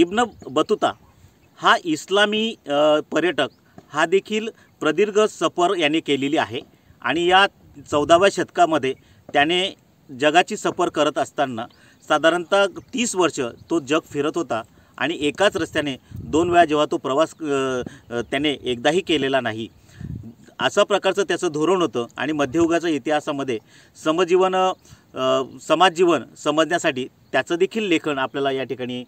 इब्न बतुता हा इस्लामी पर्यटक हा देखील प्रदीर्घ सफर याने केलेली आहे आणि या चौदाव्या शतकामध्ये त्याने जगाची सफर करत असताना साधारणतः तीस वर्ष तो जग फिरत होता आणि एकाच रस्त्याने दोन वेळा जेव्हा तो प्रवास त्याने एकदाही केलेला नाही असा प्रकारचं त्याचं धोरण होतं आणि मध्ययुगाच्या इतिहासामध्ये समजीवन समाजजीवन समजण्यासाठी त्याचं देखील लेखन आपल्याला या ठिकाणी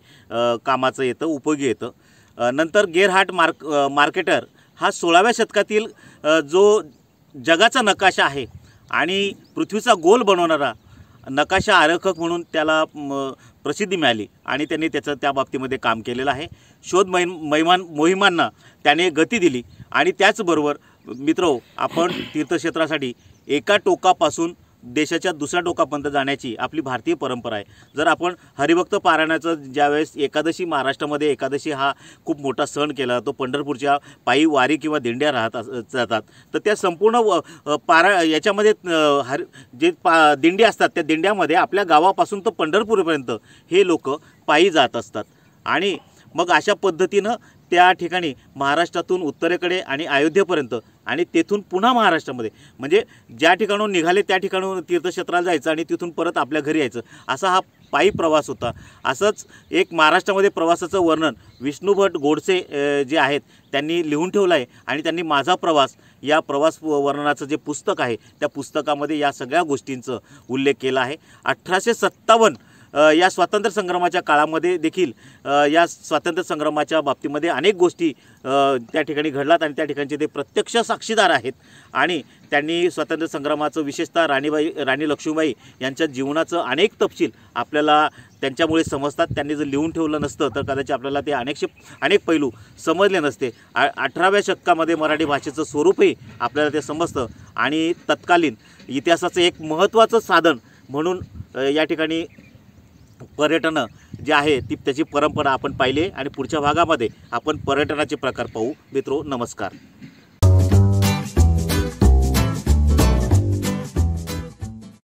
कामाचं येतं उपयोगी येतं नंतर गेरहाट मार्क मार्केटर हा सोळाव्या शतकातील जो जगाचा नकाशा आहे आणि पृथ्वीचा गोल बनवणारा नकाशा आरक्षक म्हणून त्याला प्रसिद्धी मिळाली आणि त्यांनी त्याचं त्या बाबतीमध्ये काम केलेलं आहे शोध मै महिमान मोहिमांना त्याने गती दिली आणि त्याचबरोबर मित्रो हो, आपण तीर्थक्षेत्रासाठी एका टोकापासून देशाच्या दुसऱ्या टोकापर्यंत जाण्याची आपली भारतीय परंपरा आहे जर आपण हरिभक्त पारायणाचं ज्यावेळेस एकादशी महाराष्ट्रामध्ये एकादशी हा खूप मोठा सण केला तो पंढरपूरच्या पायी वारी किंवा दिंड्या राहत जातात तर त्या संपूर्ण पारा याच्यामध्ये हर जे पा दिंड्या असतात त्या दिंड्यामध्ये आपल्या गावापासून तर पंढरपूरपर्यंत हे लोक पायी जात असतात आणि मग अशा पद्धतीनं त्या ठिकाणी महाराष्ट्रातून उत्तरेकडे आणि अयोध्येपर्यंत आणि तेथून पुन्हा महाराष्ट्रामध्ये म्हणजे ज्या ठिकाणून निघाले त्या ठिकाणून तीर्थक्षेत्राला जायचं आणि तिथून परत आपल्या घरी यायचं असा हा पायी प्रवास होता असंच एक महाराष्ट्रामध्ये प्रवासाचं वर्णन भट गोडसे जे आहेत त्यांनी लिहून ठेवलं आहे आणि त्यांनी माझा प्रवास या प्रवास वर्णनाचं जे पुस्तक आहे त्या पुस्तकामध्ये या सगळ्या गोष्टींचं उल्लेख केला आहे अठराशे सत्तावन्न या स्वातंत्र्य संग्रामाच्या काळामध्ये देखील या स्वातंत्र्य संग्रामाच्या बाबतीमध्ये अनेक गोष्टी त्या ठिकाणी घडलात आणि त्या ठिकाणचे ते प्रत्यक्ष साक्षीदार आहेत आणि त्यांनी स्वातंत्र्य संग्रामाचं विशेषतः राणीबाई राणी लक्ष्मीबाई यांच्या जीवनाचं अनेक तपशील आपल्याला त्यांच्यामुळे समजतात त्यांनी जर लिहून ठेवलं नसतं तर कदाचित आपल्याला ते अनेकशे अनेक पैलू समजले नसते अठराव्या शतकामध्ये मराठी भाषेचं स्वरूपही आपल्याला ते समजतं आणि तत्कालीन इतिहासाचं एक महत्त्वाचं साधन म्हणून या ठिकाणी पर्यटनं जे आहे ती त्याची परंपरा आपण पाहिली आणि पुढच्या भागामध्ये आपण पर्यटनाचे प्रकार पाहू मित्रो नमस्कार